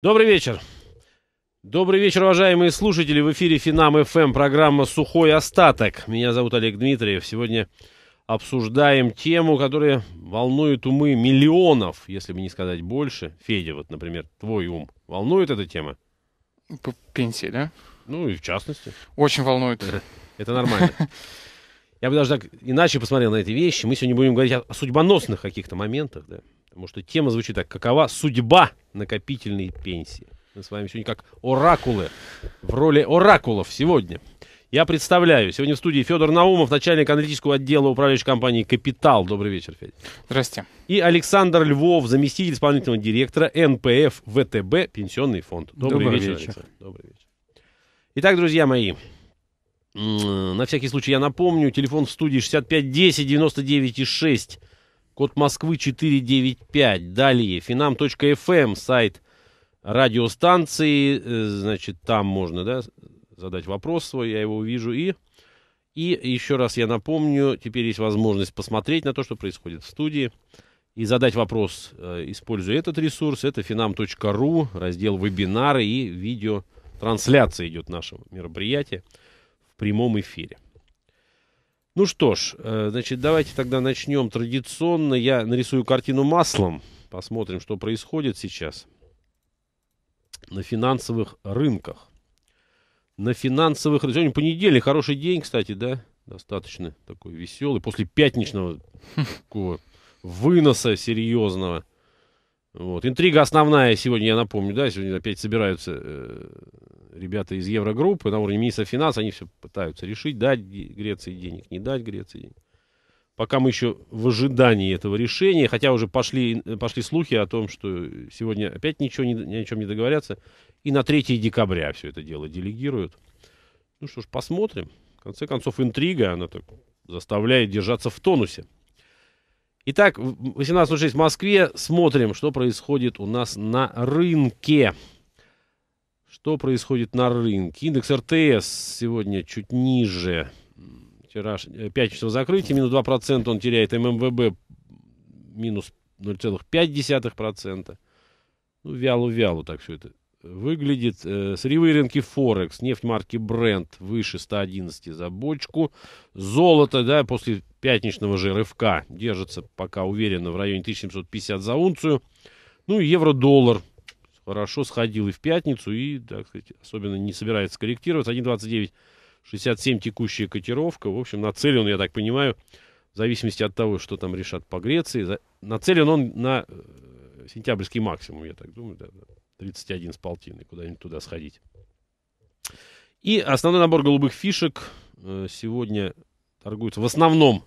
Добрый вечер. Добрый вечер, уважаемые слушатели. В эфире Финам ФМ, программа «Сухой остаток». Меня зовут Олег Дмитриев. Сегодня обсуждаем тему, которая волнует умы миллионов, если бы не сказать больше. Федя, вот, например, твой ум волнует эта тема? По пенсии, да? Ну и в частности. Очень волнует. Это нормально. Я бы даже так иначе посмотрел на эти вещи. Мы сегодня будем говорить о судьбоносных каких-то моментах, да? Потому что тема звучит так. Какова судьба накопительной пенсии? Мы с вами сегодня как оракулы в роли оракулов сегодня. Я представляю. Сегодня в студии Федор Наумов, начальник аналитического отдела управляющей компании «Капитал». Добрый вечер, Федя. Здрасте. И Александр Львов, заместитель исполнительного директора НПФ ВТБ «Пенсионный фонд». Добрый, Добрый вечер, вечер. Александр. Добрый вечер. Итак, друзья мои, на всякий случай я напомню, телефон в студии 65 10 99 6 код Москвы 495, далее finam.fm, эм, сайт радиостанции, э, значит, там можно, да, задать вопрос свой, я его увижу, и... И еще раз я напомню, теперь есть возможность посмотреть на то, что происходит в студии и задать вопрос, э, используя этот ресурс. Это finam.ru, раздел вебинары и видеотрансляция идет нашего мероприятия в прямом эфире. Ну что ж, э, значит, давайте тогда начнем традиционно. Я нарисую картину маслом. Посмотрим, что происходит сейчас на финансовых рынках. На финансовых рынках. Сегодня понедельник, хороший день, кстати, да? Достаточно такой веселый. После пятничного такого выноса серьезного. Вот. Интрига основная сегодня, я напомню, да, сегодня опять собираются э, ребята из Еврогруппы на уровне министра финансов, они все пытаются решить, дать Греции денег, не дать Греции денег. Пока мы еще в ожидании этого решения, хотя уже пошли, э, пошли слухи о том, что сегодня опять ничего ни, ни о чем не договорятся, и на 3 декабря все это дело делегируют. Ну что ж, посмотрим. В конце концов, интрига, она так заставляет держаться в тонусе. Итак, 18.06 в Москве. Смотрим, что происходит у нас на рынке. Что происходит на рынке? Индекс РТС сегодня чуть ниже. Вчера 5 э, закрытия, минус 2% он теряет. ММВБ минус 0,5%. Ну, вяло-вяло так все это выглядит. Э, сырьевые рынки Форекс, нефть марки Brent выше 111 за бочку. Золото, да, после пятничного же рывка держится пока уверенно в районе 1750 за унцию. Ну и евро-доллар хорошо сходил и в пятницу, и, так сказать, особенно не собирается корректироваться. 1.29.67 текущая котировка. В общем, нацелен, я так понимаю, в зависимости от того, что там решат по Греции, за... нацелен он на э, сентябрьский максимум, я так думаю, да. 31 с полтиной, куда-нибудь туда сходить. И основной набор голубых фишек э, сегодня торгуется в основном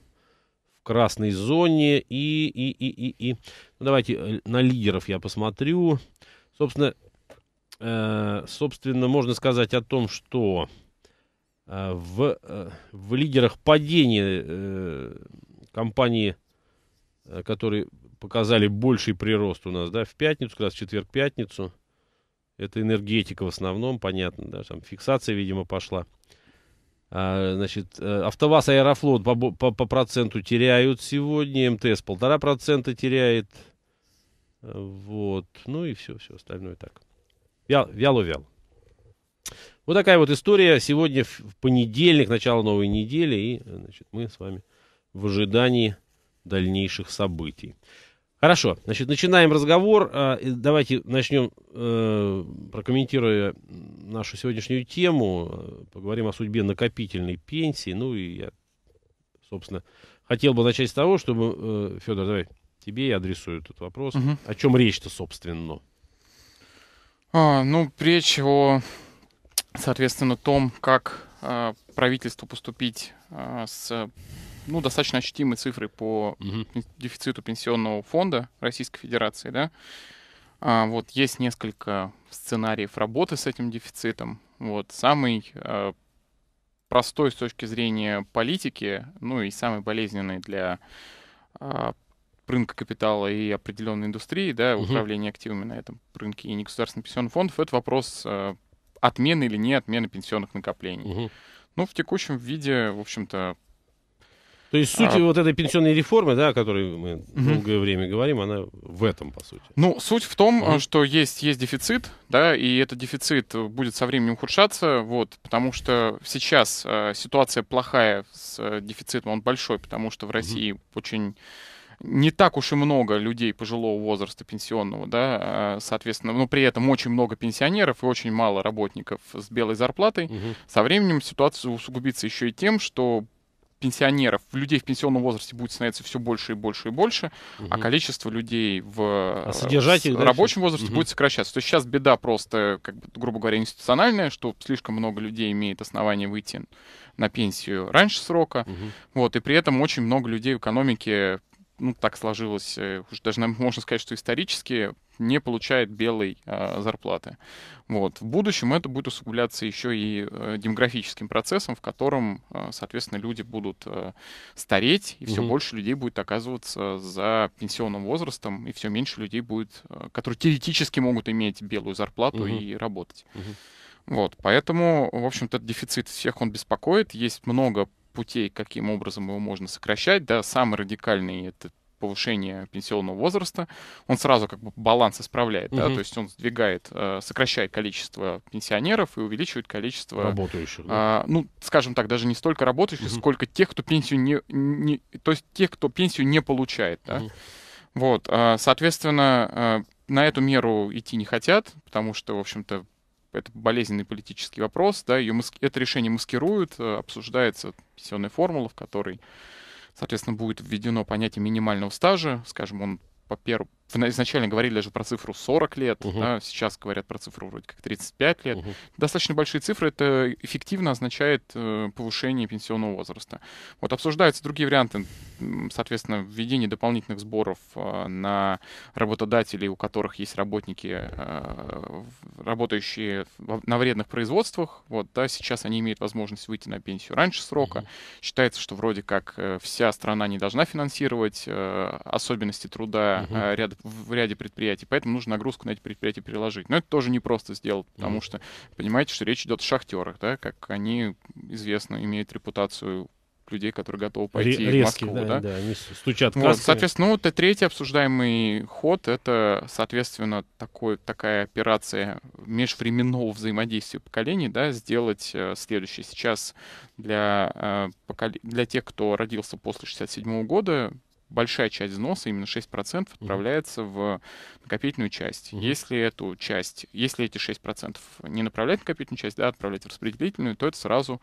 в красной зоне. И, и, и, и, и. Ну, давайте э, на лидеров я посмотрю. Собственно, э, собственно, можно сказать о том, что э, в, э, в лидерах падения э, компании, э, которые показали больший прирост у нас, да, в пятницу, как раз в четверг-пятницу, это энергетика в основном, понятно, да, там фиксация, видимо, пошла. А, значит, э, АвтоВАЗ, Аэрофлот по, по, по проценту теряют сегодня, МТС полтора процента теряет, вот. Ну и все, все остальное так. Вяло-вяло. Вот такая вот история. Сегодня в понедельник, начало новой недели, и значит, мы с вами в ожидании дальнейших событий. Хорошо, значит, начинаем разговор. А, давайте начнем, э, прокомментируя нашу сегодняшнюю тему, поговорим о судьбе накопительной пенсии. Ну и я, собственно, хотел бы начать с того, чтобы... Э, Федор, давай Тебе я адресую этот вопрос. Угу. О чем речь-то, собственно? А, ну, речь о, соответственно, том, как э, правительству поступить э, с ну, достаточно ощутимой цифрой по угу. дефициту пенсионного фонда Российской Федерации, да. А, вот есть несколько сценариев работы с этим дефицитом. Вот самый э, простой с точки зрения политики, ну и самый болезненный для э, рынка капитала и определенной индустрии, да, угу. активами на этом рынке и негосударственных пенсионных фондов, это вопрос э, отмены или не отмены пенсионных накоплений. Угу. Ну, в текущем виде, в общем-то... То есть суть а... вот этой пенсионной реформы, да, о которой мы угу. долгое время говорим, она в этом, по сути. Ну, суть в том, угу. что есть, есть дефицит, да, и этот дефицит будет со временем ухудшаться, вот, потому что сейчас э, ситуация плохая с э, дефицитом, он большой, потому что в России угу. очень не так уж и много людей пожилого возраста пенсионного, да, а, соответственно, но при этом очень много пенсионеров и очень мало работников с белой зарплатой. Угу. Со временем ситуация усугубится еще и тем, что пенсионеров, людей в пенсионном возрасте будет становиться все больше и больше и больше, угу. а количество людей в а содержать их рабочем дальше? возрасте угу. будет сокращаться. То есть сейчас беда просто, как бы, грубо говоря, институциональная, что слишком много людей имеет основания выйти на пенсию раньше срока. Угу. Вот, и при этом очень много людей в экономике ну, так сложилось, э, уже даже можно сказать, что исторически, не получает белой э, зарплаты. Вот. В будущем это будет усугубляться еще и э, демографическим процессом, в котором, э, соответственно, люди будут э, стареть, и mm-hmm. все больше людей будет оказываться за пенсионным возрастом, и все меньше людей будет, э, которые теоретически могут иметь белую зарплату mm-hmm. и работать. Mm-hmm. Вот, поэтому, в общем-то, этот дефицит всех он беспокоит. Есть много путей, каким образом его можно сокращать. Да, самый радикальный это повышение пенсионного возраста, он сразу как бы баланс исправляет, угу. да, то есть он сдвигает, э, сокращает количество пенсионеров и увеличивает количество работающих, да? А, ну, скажем так, даже не столько работающих, угу. сколько тех, кто пенсию не, не, то есть тех, кто пенсию не получает, да. Угу. Вот, а, соответственно, э, на эту меру идти не хотят, потому что, в общем-то, это болезненный политический вопрос, да, ее маски... это решение маскируют, э, обсуждается пенсионная формула, в которой, соответственно, будет введено понятие минимального стажа, скажем, он по первому... Изначально говорили даже про цифру 40 лет, угу. да, сейчас говорят про цифру вроде как 35 лет. Угу. Достаточно большие цифры, это эффективно означает э, повышение пенсионного возраста. Вот обсуждаются другие варианты, соответственно, введение дополнительных сборов э, на работодателей, у которых есть работники, э, работающие на вредных производствах. Вот, да, сейчас они имеют возможность выйти на пенсию раньше срока. Угу. Считается, что вроде как э, вся страна не должна финансировать э, особенности труда Uh-huh. ряд, в ряде предприятий. Поэтому нужно нагрузку на эти предприятия переложить. Но это тоже непросто сделать, потому Uh-huh. что понимаете, что речь идет о шахтерах, да, как они известно имеют репутацию людей, которые готовы пойти Резкие, в Москву. Да, да. да они стучат вот, Соответственно, ну, это третий обсуждаемый ход — это, соответственно, такой, такая операция межвременного взаимодействия поколений, да, сделать э, следующее. Сейчас для, э, покол... для тех, кто родился после 67 года, большая часть взноса, именно 6%, отправляется в накопительную часть. Если эту часть, если эти 6% не направлять в накопительную часть, да, отправлять в распределительную, то это сразу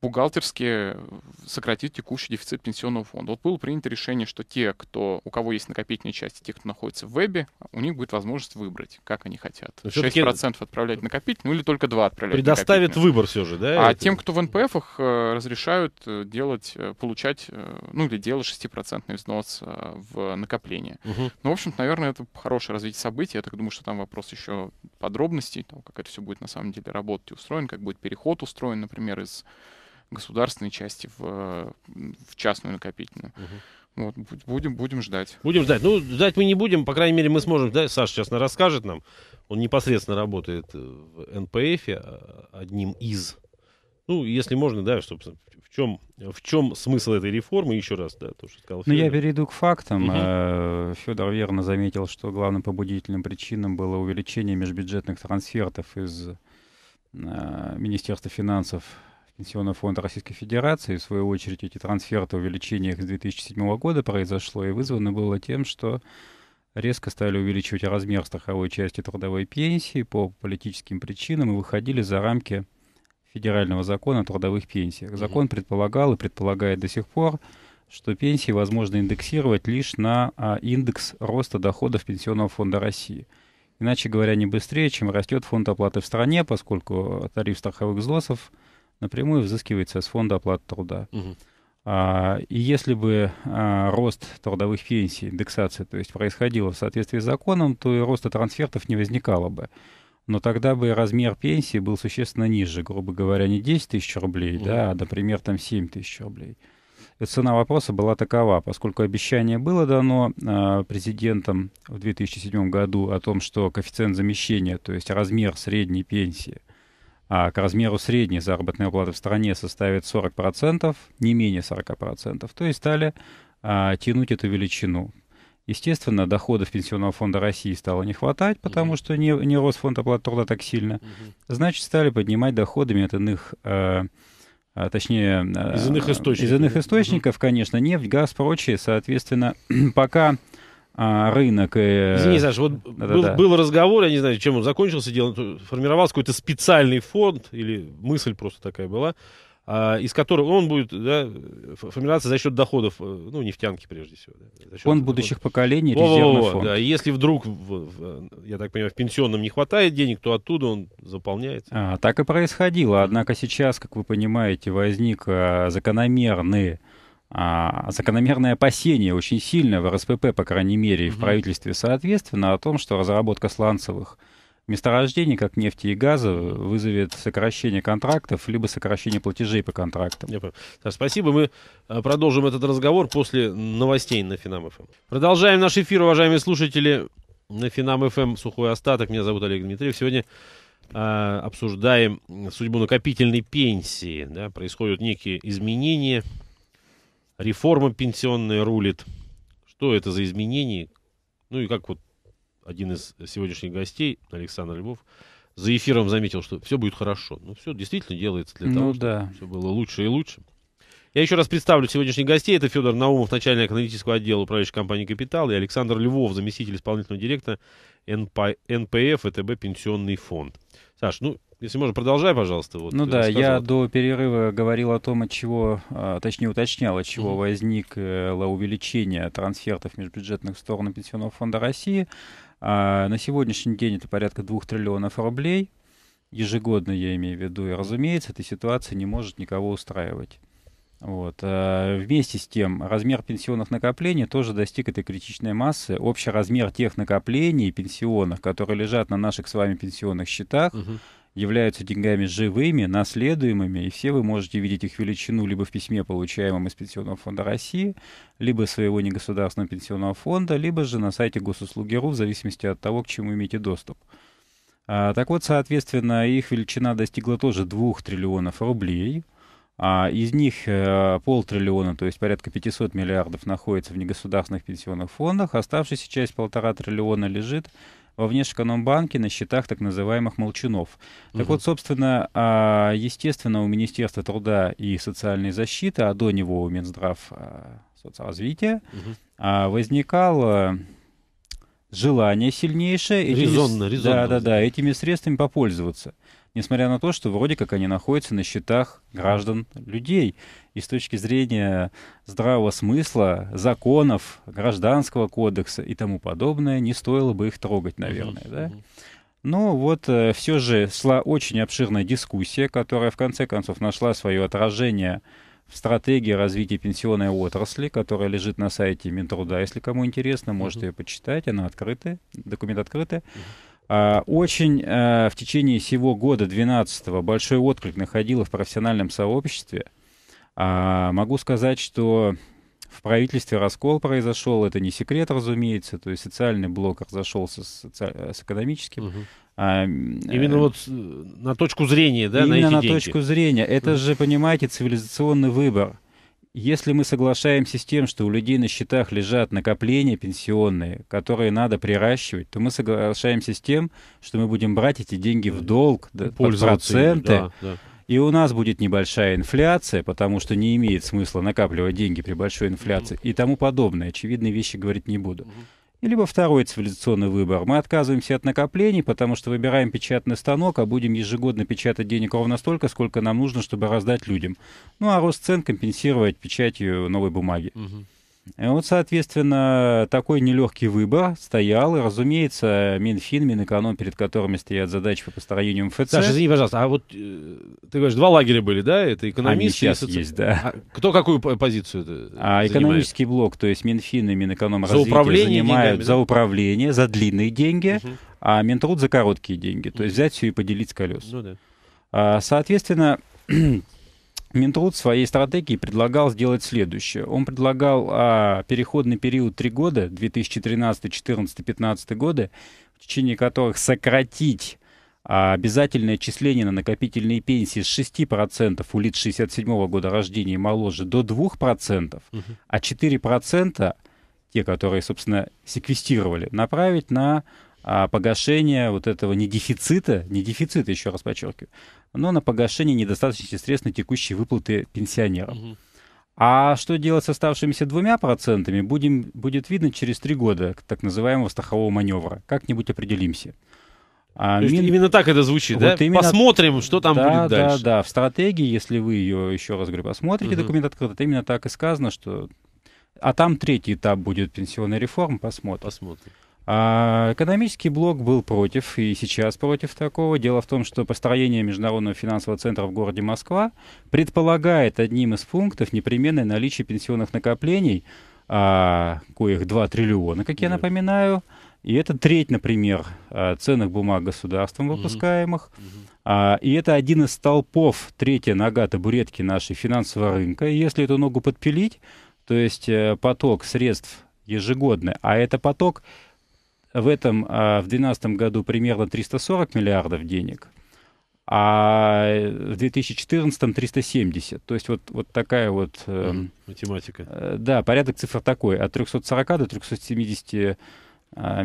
бухгалтерски э, сократить текущий дефицит пенсионного фонда. Вот было принято решение, что те, кто, у кого есть накопительная часть, те, кто находится в вебе, у них будет возможность выбрать, как они хотят. 6% отправлять накопить, ну или только 2 отправлять Предоставит выбор все же, да? А это? тем, кто в НПФ, э, разрешают э, делать, получать, ну или делать 6% взнос в накопление. Угу. Ну, в общем-то, наверное, это хорошее развитие событий. Я так думаю, что там вопрос еще подробностей, там, как это все будет на самом деле работать и устроен, как будет переход устроен, например, из государственной части в, в частную накопительную. Угу. Вот, будем, будем ждать. Будем ждать. Ну, ждать мы не будем, по крайней мере, мы сможем ждать. Саша сейчас расскажет нам. Он непосредственно работает э, в НПФ, а, одним из. Ну, если можно, да, собственно, в чем, в чем смысл этой реформы, еще раз, да, то, что сказал Федор. Ну, я перейду к фактам. Угу. Федор верно заметил, что главным побудительным причинам было увеличение межбюджетных трансфертов из э, Министерства финансов Пенсионного фонда Российской Федерации. В свою очередь эти трансферты, увеличение их с 2007 года произошло и вызвано было тем, что резко стали увеличивать размер страховой части трудовой пенсии по политическим причинам и выходили за рамки федерального закона о трудовых пенсиях. Закон предполагал и предполагает до сих пор, что пенсии возможно индексировать лишь на а, индекс роста доходов Пенсионного фонда России. Иначе говоря, не быстрее, чем растет фонд оплаты в стране, поскольку тариф страховых взносов – напрямую взыскивается с фонда оплаты труда. Угу. А, и если бы а, рост трудовых пенсий, индексации, то есть происходило в соответствии с законом, то и роста трансфертов не возникало бы. Но тогда бы размер пенсии был существенно ниже, грубо говоря, не 10 тысяч рублей, угу. да, а, например, там 7 тысяч рублей. И цена вопроса была такова, поскольку обещание было дано э, президентом в 2007 году о том, что коэффициент замещения, то есть размер средней пенсии, а к размеру средней заработной платы в стране составит 40%, не менее 40%, то есть стали а, тянуть эту величину. Естественно, доходов Пенсионного фонда России стало не хватать, потому mm-hmm. что не, не рос фонд оплаты труда так сильно. Mm-hmm. Значит, стали поднимать доходы от иных, э, а, точнее... А, из иных источников. Из иных источников, mm-hmm. конечно, нефть, газ, прочее. Соответственно, пока а, рынок. И... Э, Извини, Саша, вот да, был, да. был разговор, я не знаю, чем он закончился, дело, формировался какой-то специальный фонд, или мысль просто такая была, а, из которого он будет да, формироваться за счет доходов, э, ну, нефтянки прежде всего. Да, фонд будущих поколений, О, резервный фонд. Да, если вдруг, в, в, я так понимаю, в пенсионном не хватает денег, то оттуда он заполняется. А, так и происходило. Однако сейчас, как вы понимаете, возник а, закономерный а, закономерное опасение очень сильное в РСПП, по крайней мере, и в правительстве, соответственно, о том, что разработка сланцевых месторождений, как нефти и газа, вызовет сокращение контрактов, либо сокращение платежей по контрактам. Я Спасибо. Мы а, продолжим этот разговор после новостей на Финам ФМ. Эм. Продолжаем наш эфир, уважаемые слушатели. На Финам ФМ эм. сухой остаток. Меня зовут Олег Дмитриев. Сегодня а, обсуждаем судьбу накопительной пенсии. Да? Происходят некие изменения реформа пенсионная рулит. Что это за изменения? Ну и как вот один из сегодняшних гостей, Александр Львов, за эфиром заметил, что все будет хорошо. Ну, все действительно делается для ну, того, чтобы все было лучше и лучше. Я еще раз представлю сегодняшних гостей. Это Федор Наумов, начальник аналитического отдела управляющей компании «Капитал», и Александр Львов, заместитель исполнительного директора НП... НПФ ЭТБ «Пенсионный фонд». Саш, ну, если можно, продолжай, пожалуйста. Вот, ну э, да, я до перерыва говорил о том, от чего, а, точнее уточнял, от чего угу. возникло э, увеличение трансфертов межбюджетных в сторону Пенсионного фонда России. А на сегодняшний день это порядка 2 триллионов рублей. Ежегодно я имею в виду. И, разумеется, эта ситуация не может никого устраивать. Вот. Э, вместе с тем, размер пенсионных накоплений тоже достиг этой критичной массы. Общий размер тех накоплений пенсионных, которые лежат на наших с вами пенсионных счетах, угу являются деньгами живыми, наследуемыми, и все вы можете видеть их величину либо в письме, получаемом из Пенсионного фонда России, либо своего негосударственного пенсионного фонда, либо же на сайте госуслуги.ру, в зависимости от того, к чему имеете доступ. А, так вот, соответственно, их величина достигла тоже 2 триллионов рублей. А из них а, полтриллиона, то есть порядка 500 миллиардов, находится в негосударственных пенсионных фондах. Оставшаяся часть полтора триллиона лежит во банке на счетах так называемых молчунов. Так вот, собственно, а, естественно, у Министерства труда и социальной защиты, а до него у Минздрав а, соцразвития, угу. А, возникал желание сильнейшее. Резонно, этими, резонно. Да, да, да, этими средствами попользоваться несмотря на то, что вроде как они находятся на счетах граждан людей. И с точки зрения здравого смысла, законов, гражданского кодекса и тому подобное, не стоило бы их трогать, наверное. Да? Но вот э, все же шла очень обширная дискуссия, которая в конце концов нашла свое отражение в стратегии развития пенсионной отрасли, которая лежит на сайте Минтруда. Если кому интересно, можете ее почитать, она открытая, документ открытый. А, очень э, в течение всего года 12-го большой отклик находила в профессиональном сообществе. А, могу сказать, что в правительстве раскол произошел, это не секрет, разумеется, то есть социальный блок разошелся с, с экономическим. Угу. А, э, именно э, вот на точку зрения, да? Именно на, на деньги. точку зрения. Это же, понимаете, цивилизационный выбор. Если мы соглашаемся с тем, что у людей на счетах лежат накопления пенсионные, которые надо приращивать, то мы соглашаемся с тем, что мы будем брать эти деньги в долг, да, под проценты. Да, да. И у нас будет небольшая инфляция, потому что не имеет смысла накапливать деньги при большой инфляции mm-hmm. и тому подобное. Очевидные вещи говорить не буду. Mm-hmm. Либо второй цивилизационный выбор. Мы отказываемся от накоплений, потому что выбираем печатный станок, а будем ежегодно печатать денег ровно столько, сколько нам нужно, чтобы раздать людям. Ну а рост цен компенсировать печатью новой бумаги. Угу. Э, вот, соответственно, такой нелегкий выбор стоял, и, разумеется, Минфин, Минэконом, перед которыми стоят задачи по построению МФЦ. Саша, извини, пожалуйста, а вот э, ты говоришь, два лагеря были, да? Это экономисты Они сейчас и соци... есть, да. А кто какую позицию А занимает? экономический блок, то есть Минфин и Минэконом за управление занимают деньгами, за управление, за длинные деньги, угу. а Минтруд за короткие деньги. То есть взять все и поделить с колес. Ну, да. А, соответственно, Минтруд в своей стратегии предлагал сделать следующее. Он предлагал а, переходный период 3 года, 2013, 2014, 2015 годы, в течение которых сократить а обязательное отчисление на накопительные пенсии с 6% у лиц 67 года рождения и моложе до 2%, угу. а 4%, те, которые, собственно, секвестировали, направить на а, погашение вот этого не дефицита, не дефицита, еще раз подчеркиваю, но на погашение недостаточности средств на текущие выплаты пенсионерам. А что делать с оставшимися двумя процентами, будем, будет видно через три года так называемого страхового маневра. Как-нибудь определимся. А мин... Именно так это звучит, вот да? Именно... Посмотрим, что там да, будет дальше. Да, да, в стратегии, если вы ее, еще раз говорю, посмотрите, угу. документ открыт, это именно так и сказано, что... А там третий этап будет пенсионной реформа. посмотрим. Посмотрим. А экономический блок был против и сейчас против такого. Дело в том, что построение Международного финансового центра в городе Москва предполагает одним из пунктов непременное наличие пенсионных накоплений, а, коих 2 триллиона, как я напоминаю. И это треть, например, а, ценных бумаг государством выпускаемых. А, и это один из столпов, третья нога табуретки нашей финансового рынка. И если эту ногу подпилить, то есть э, поток средств ежегодный, а это поток в этом, а, в 2012 году примерно 340 миллиардов денег, а в 2014 370. То есть вот, вот такая вот... Э, Математика. Э, да, порядок цифр такой, от 340 до 370 э,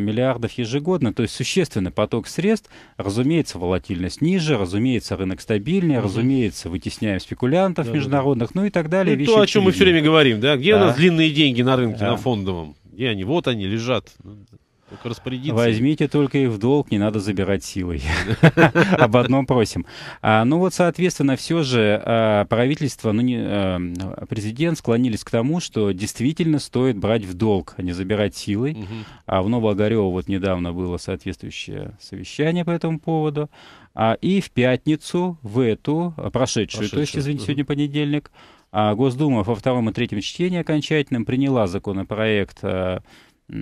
миллиардов ежегодно, то есть существенный поток средств, разумеется, волатильность ниже, разумеется, рынок стабильнее, угу. разумеется, вытесняем спекулянтов да, международных, да. ну и так далее. Ну, то, о чем мы все время говорим, да? Где да. у нас длинные деньги на рынке, да. на фондовом? Где они? Вот они лежат. Ну, распорядиться. Возьмите только их в долг, не надо забирать силой. Об одном просим. А, ну вот, соответственно, все же а, правительство, ну не а, президент склонились к тому, что действительно стоит брать в долг, а не забирать силой. А в Новогорево вот недавно было соответствующее совещание по этому поводу. А, и в пятницу, в эту, прошедшую, прошедшую. то есть, извините, угу. сегодня понедельник, а Госдума во втором и третьем чтении окончательным приняла законопроект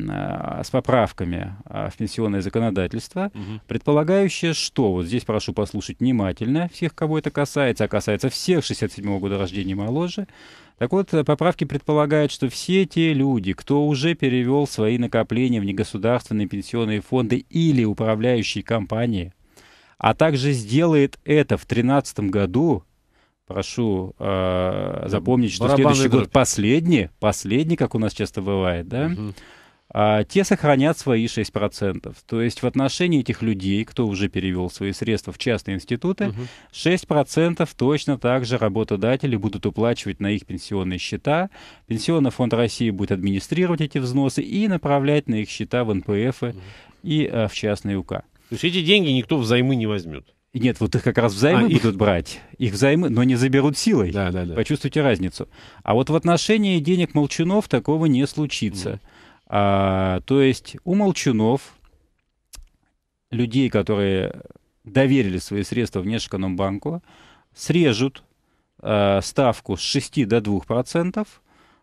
а, с поправками а, в пенсионное законодательство, угу. предполагающее, что, вот здесь прошу послушать внимательно всех, кого это касается, а касается всех 67-го года рождения моложе, так вот, э, поправки предполагают, что все те люди, кто уже перевел свои накопления в негосударственные пенсионные фонды или управляющие компании, а также сделает это в 2013 году, прошу э, запомнить, что Барабанный следующий дробь. год последний, последний, как у нас часто бывает, да, угу а, те сохранят свои 6%. То есть в отношении этих людей, кто уже перевел свои средства в частные институты, угу. 6% точно так же работодатели будут уплачивать на их пенсионные счета. Пенсионный фонд России будет администрировать эти взносы и направлять на их счета в НПФ и а, в частные УК. То есть эти деньги никто взаймы не возьмет? Нет, вот их как раз взаймы а, будут брать. Их взаймы, но не заберут силой. Да, да, да. Почувствуйте разницу. А вот в отношении денег молчунов такого не случится. Угу. А, то есть у Молчунов, людей, которые доверили свои средства Внешэкономбанку, срежут э, ставку с 6 до 2 процентов.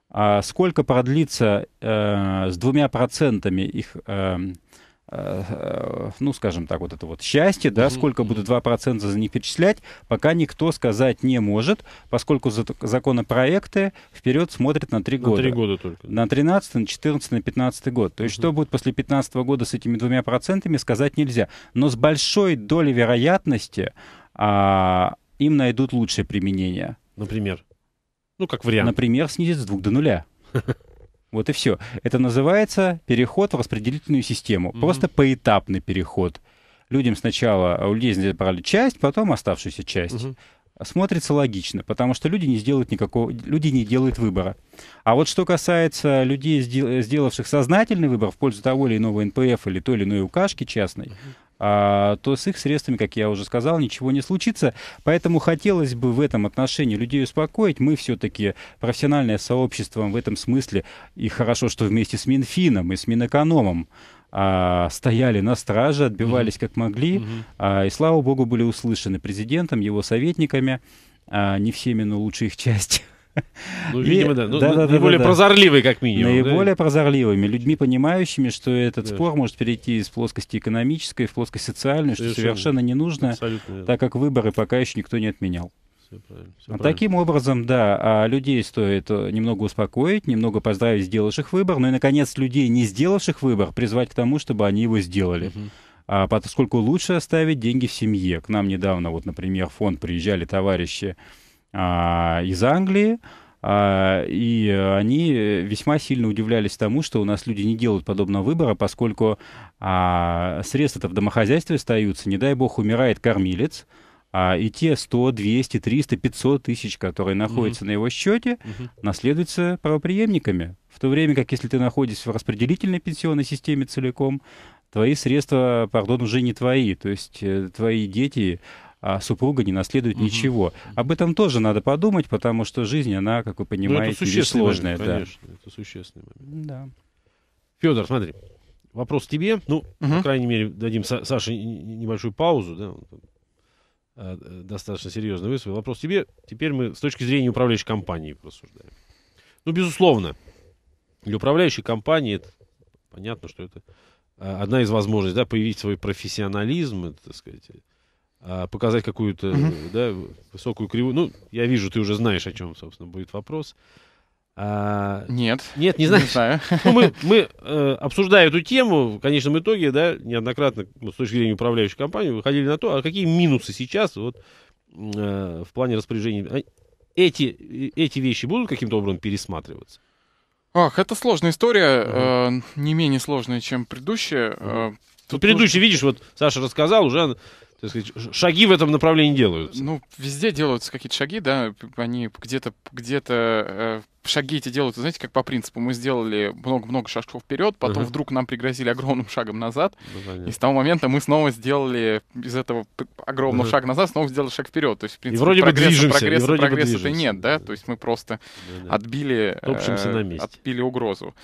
А сколько продлится э, с двумя процентами их э, Э, ну, скажем так, вот это вот счастье, да, сколько будут 2% за них перечислять, пока никто сказать не может, поскольку законопроекты вперед смотрят на 3 года. На 3 года только. На 13, на 14, на 15 год. То есть что будет после 15 года с этими двумя процентами, сказать нельзя. Но с большой долей вероятности а, им найдут лучшее применение. Например? Ну, как вариант. Например, снизить с 2 до 0. Вот и все. Это называется переход в распределительную систему. Mm-hmm. Просто поэтапный переход. Людям сначала а у людей брали часть, потом оставшуюся часть. Mm-hmm. Смотрится логично, потому что люди не сделают никакого, люди не делают выбора. А вот что касается людей, сделавших сознательный выбор в пользу того или иного НПФ или той или иной укашки частной, mm-hmm а, то с их средствами, как я уже сказал, ничего не случится. Поэтому хотелось бы в этом отношении людей успокоить. Мы все-таки профессиональное сообщество в этом смысле, и хорошо, что вместе с Минфином и с Минэкономом а, стояли на страже, отбивались как могли, а, и слава богу были услышаны президентом, его советниками, а, не всеми, но лучшей их частью. Ну, видимо, да. Ну, ну да, да наиболее да, да, прозорливые, как минимум. Наиболее да? прозорливыми, людьми, понимающими, что этот да. спор может перейти из плоскости экономической в плоскость социальную, что совершенно, совершенно не нужно, Абсолютно, так как выборы пока еще никто не отменял. Все все а Таким образом, да, а людей стоит э, немного успокоить, немного поздравить сделавших выбор, но ну и, наконец, людей, не сделавших выбор, призвать к тому, чтобы они его сделали. А поскольку лучше оставить деньги в семье. К нам недавно, вот, например, в фонд приезжали товарищи, а, из Англии, а, и они весьма сильно удивлялись тому, что у нас люди не делают подобного выбора, поскольку а, средства-то в домохозяйстве остаются, не дай бог, умирает кормилец, а, и те 100, 200, 300, 500 тысяч, которые находятся угу. на его счете, угу. наследуются правоприемниками. В то время как если ты находишься в распределительной пенсионной системе целиком, твои средства, пардон, уже не твои. То есть э, твои дети а супруга не наследует угу. ничего. Об этом тоже надо подумать, потому что жизнь, она, как вы понимаете, ну, это сложная. Момент, да. Конечно, это существенный момент. Да. Федор, смотри, вопрос тебе. Ну, угу. по крайней мере, дадим Саше небольшую паузу, да, а, достаточно серьезно высвоил. Вопрос тебе. Теперь мы с точки зрения управляющей компании рассуждаем. Ну, безусловно, для управляющей компании это понятно, что это а, одна из возможностей, да, появить свой профессионализм, это, так сказать, а, показать какую-то угу. да, высокую кривую. Ну, я вижу, ты уже знаешь, о чем, собственно, будет вопрос. А... Нет. Нет, не знаешь. Не знаю. Ну, мы, мы э, обсуждая эту тему, в конечном итоге, да, неоднократно, ну, с точки зрения управляющей компании, выходили на то, а какие минусы сейчас вот, э, в плане распоряжения. Эти, эти вещи будут каким-то образом пересматриваться? Ах, это сложная история, угу. э, не менее сложная, чем предыдущая. Угу. Тут ну, видишь, вот Саша рассказал, уже то есть, шаги в этом направлении делаются? Ну, везде делаются какие-то шаги, да, они где-то где то э, шаги эти делают, знаете, как по принципу, мы сделали много-много шажков вперед, потом uh-huh. вдруг нам пригрозили огромным шагом назад, ну, и с того момента мы снова сделали из этого огромного uh-huh. шага назад, снова сделали шаг вперед. То есть, в принципе, и вроде прогресса, бы движемся, прогресса, и вроде прогресса бы движемся. нет, да? то есть мы просто да, да. отбили, Топчемся э, на месте. отбили угрозу.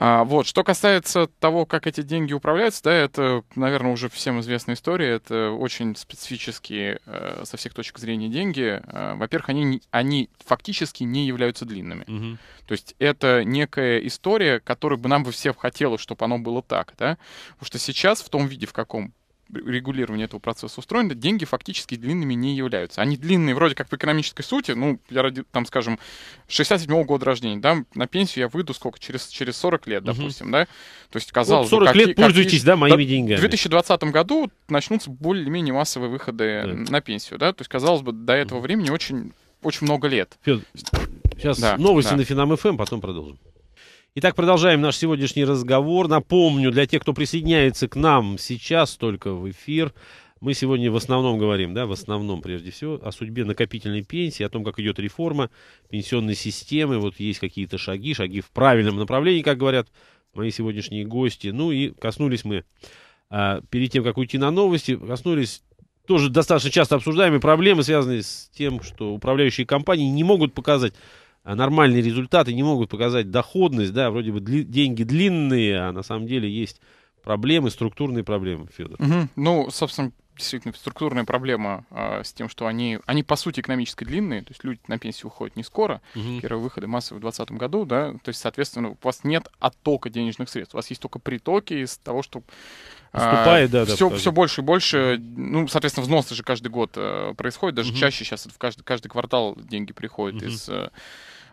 А, вот, что касается того, как эти деньги управляются, да, это, наверное, уже всем известная история. Это очень специфические э, со всех точек зрения деньги. Э, во-первых, они, они фактически не являются длинными. Угу. То есть это некая история, которую бы нам бы всем хотелось, чтобы оно было так, да? Потому что сейчас в том виде, в каком регулирование этого процесса устроено, деньги фактически длинными не являются. Они длинные вроде как по экономической сути, ну, я ради, там, скажем, 67-го года рождения, да, на пенсию я выйду сколько, через, через 40 лет, допустим, угу. да? То есть, казалось вот 40 бы... 40 лет какие, пользуйтесь, какие, да, моими да, деньгами. В 2020 году начнутся более-менее массовые выходы да. на пенсию, да? То есть, казалось бы, до этого времени очень очень много лет. Федор, Сейчас да, новости да. на Финам ФМ, эм, потом продолжим. Итак, продолжаем наш сегодняшний разговор. Напомню, для тех, кто присоединяется к нам сейчас только в эфир, мы сегодня в основном говорим, да, в основном прежде всего о судьбе накопительной пенсии, о том, как идет реформа пенсионной системы, вот есть какие-то шаги, шаги в правильном направлении, как говорят мои сегодняшние гости. Ну и коснулись мы, а, перед тем, как уйти на новости, коснулись тоже достаточно часто обсуждаемые проблемы, связанные с тем, что управляющие компании не могут показать Э, нормальные результаты, не могут показать доходность, да, вроде бы дли, деньги длинные, а на самом деле есть проблемы, структурные проблемы, Федор. Угу. Ну, собственно, действительно структурная проблема э, с тем, что они, они по сути экономически длинные, то есть люди на пенсию уходят не скоро, угу. первые выходы массовые в 2020 году, да, то есть, соответственно, у вас нет оттока денежных средств, у вас есть только притоки из того, что вступает а, да, все, да. Все больше и больше. Ну, соответственно, взносы же каждый год э, происходят, даже угу. чаще сейчас в каждый, каждый квартал деньги приходят угу. из э,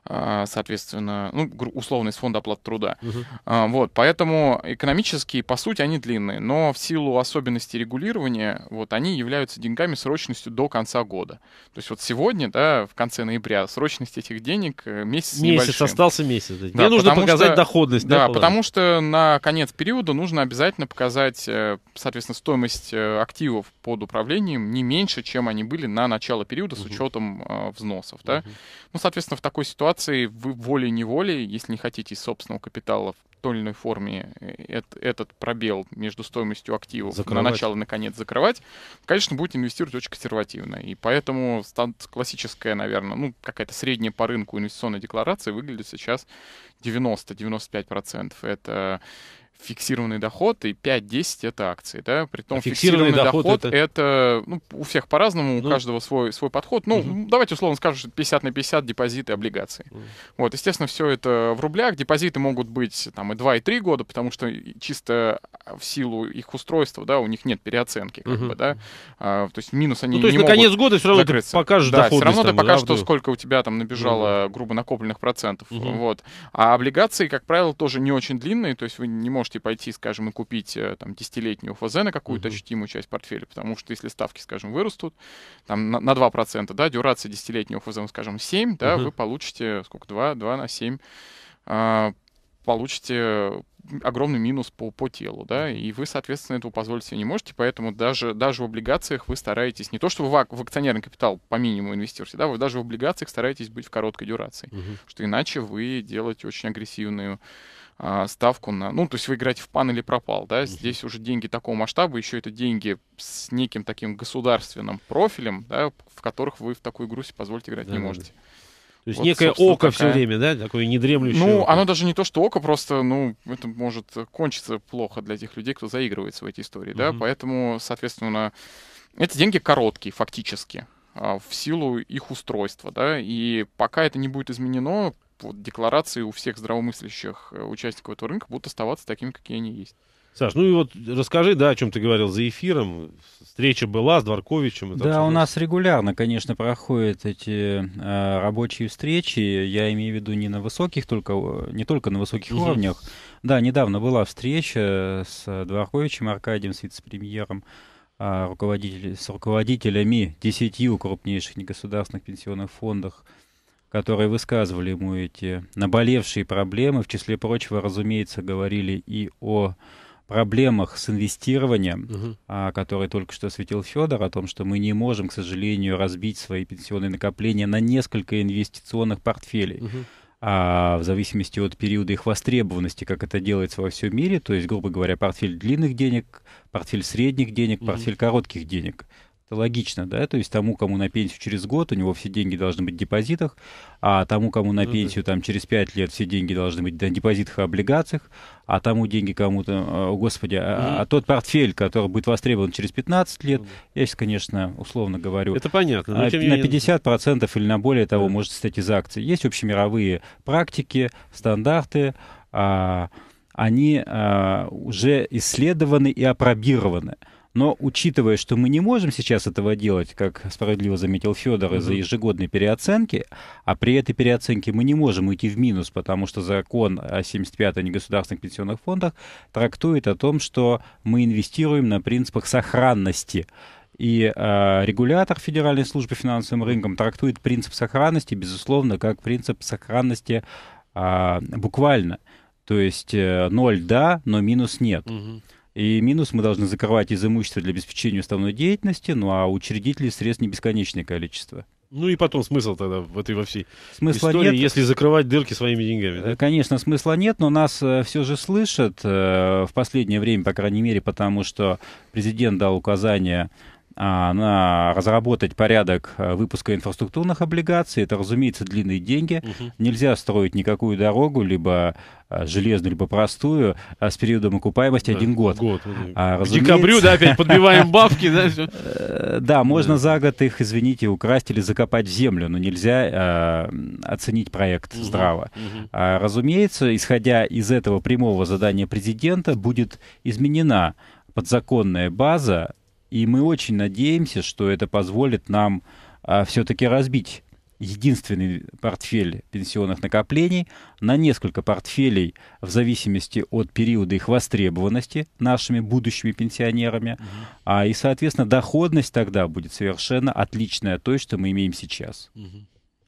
а, соответственно, ну, условно из фонда оплаты труда. Угу. Вот, поэтому экономические, по сути, они длинные, но в силу особенностей регулирования, вот, они являются деньгами срочностью до конца года. То есть вот сегодня, да, в конце ноября, срочность этих денег э, месяц Месяц, небольшим. остался месяц. Да, Мне нужно показать что, доходность. Да, да потому что на конец периода нужно обязательно показать, э, соответственно, стоимость э, активов под управлением не меньше, чем они были на начало периода угу. с учетом э, взносов, да. Угу. Ну, соответственно, в такой ситуации корпорации вы волей-неволей, если не хотите собственного капитала в той или иной форме э, этот пробел между стоимостью активов закрывать. на начало наконец закрывать, конечно, будете инвестировать очень консервативно. И поэтому классическая, наверное, ну, какая-то средняя по рынку инвестиционная декларация выглядит сейчас 90-95%. Это фиксированный доход и 5-10 это акции, да, при том а фиксированный, фиксированный доход, доход это... это, ну, у всех по-разному, ну... у каждого свой, свой подход, ну, угу. давайте условно скажем, что 50 на 50 депозиты, облигации. Угу. Вот, естественно, все это в рублях, депозиты могут быть там и 2, и 3 года, потому что чисто в силу их устройства, да, у них нет переоценки, как угу. бы, да, а, то есть минус они ну, то есть не на конец года все равно закрыться. ты покажешь да, доходность. все равно там, ты покажешь, да, что, сколько у тебя там набежало угу. грубо накопленных процентов, угу. вот. А облигации, как правило, тоже не очень длинные, то есть вы не можете можете пойти, скажем, и купить э, там десятилетнюю ФЗ на какую-то uh-huh. ощутимую часть портфеля, потому что если ставки, скажем, вырастут там на, на 2%, да, дюрация десятилетнего ФЗ, ну, скажем, 7, да, uh-huh. вы получите сколько, 2, 2 на 7 а, получите огромный минус по, по телу, да, и вы, соответственно, этого позволить себе не можете, поэтому даже, даже в облигациях вы стараетесь, не то, что вы в, в акционерный капитал по минимуму инвестируете, да, вы даже в облигациях стараетесь быть в короткой дюрации, угу. что иначе вы делаете очень агрессивную а, ставку на... Ну, то есть вы играете в пан или пропал, да? Здесь уже деньги такого масштаба, еще это деньги с неким таким государственным профилем, да, в которых вы в такую игру себе позволить играть да, не можете. Да. То есть вот, некое око такая... все время, да, такое недремлющее. Ну, око. оно даже не то, что око, просто, ну, это может кончиться плохо для тех людей, кто заигрывается в эти истории, uh-huh. да, поэтому, соответственно, эти деньги короткие, фактически а, в силу их устройства, да, и пока это не будет изменено, вот декларации у всех здравомыслящих э, участников этого рынка будут оставаться такими, какие они есть. Саш, ну и вот расскажи, да, о чем ты говорил за эфиром. Встреча была с Дворковичем. да, у нас регулярно, конечно, проходят эти э, рабочие встречи. Я имею в виду не на высоких только, не только на высоких уровнях. Да, недавно была встреча с Дворковичем Аркадием, с вице-премьером, э, с руководителями десятью крупнейших негосударственных пенсионных фондов которые высказывали ему эти наболевшие проблемы. В числе прочего, разумеется, говорили и о проблемах с инвестированием, угу. о а, которой только что осветил Федор, о том, что мы не можем, к сожалению, разбить свои пенсионные накопления на несколько инвестиционных портфелей. Угу. А в зависимости от периода их востребованности, как это делается во всем мире, то есть, грубо говоря, портфель длинных денег, портфель средних денег, угу. портфель коротких денег. Это логично, да? То есть тому, кому на пенсию через год, у него все деньги должны быть в депозитах, а тому, кому на ну пенсию там через 5 лет все деньги должны быть на депозитах и облигациях, а тому деньги кому-то, а, о, господи, а, а тот портфель, который будет востребован через 15 лет, ну я сейчас, конечно, условно говорю. Это понятно. А, на 50% не... или на более того mm-hmm. может состоять из акций. Есть общемировые практики, стандарты, а, они а, уже исследованы и опробированы. Но учитывая, что мы не можем сейчас этого делать, как справедливо заметил Федор, из-за ежегодной переоценки, а при этой переоценке мы не можем уйти в минус, потому что закон о 75-й негосударственных пенсионных фондах трактует о том, что мы инвестируем на принципах сохранности. И э, регулятор Федеральной службы финансовым рынком трактует принцип сохранности, безусловно, как принцип сохранности э, буквально. То есть э, ноль да, но минус нет. Угу. И минус мы должны закрывать из имущества для обеспечения уставной деятельности, ну а учредителей средств не бесконечное количество. Ну и потом смысл тогда в этой во всей смысла истории, нет. если закрывать дырки своими деньгами. Да? Э, конечно, смысла нет, но нас э, все же слышат э, в последнее время, по крайней мере, потому что президент дал указание а, разработать порядок э, выпуска инфраструктурных облигаций. Это, разумеется, длинные деньги. Угу. Нельзя строить никакую дорогу, либо э, железную, либо простую, а с периодом окупаемости да, один э, год. год а, К декабрю, да, опять подбиваем бабки, да? Да, можно за год их, извините, украсть или закопать в землю, но нельзя оценить проект здраво. А, разумеется, исходя из этого прямого задания президента, будет изменена подзаконная база и мы очень надеемся, что это позволит нам а, все-таки разбить единственный портфель пенсионных накоплений на несколько портфелей в зависимости от периода их востребованности нашими будущими пенсионерами. Mm-hmm. А, и, соответственно, доходность тогда будет совершенно отличная от той, что мы имеем сейчас. Mm-hmm.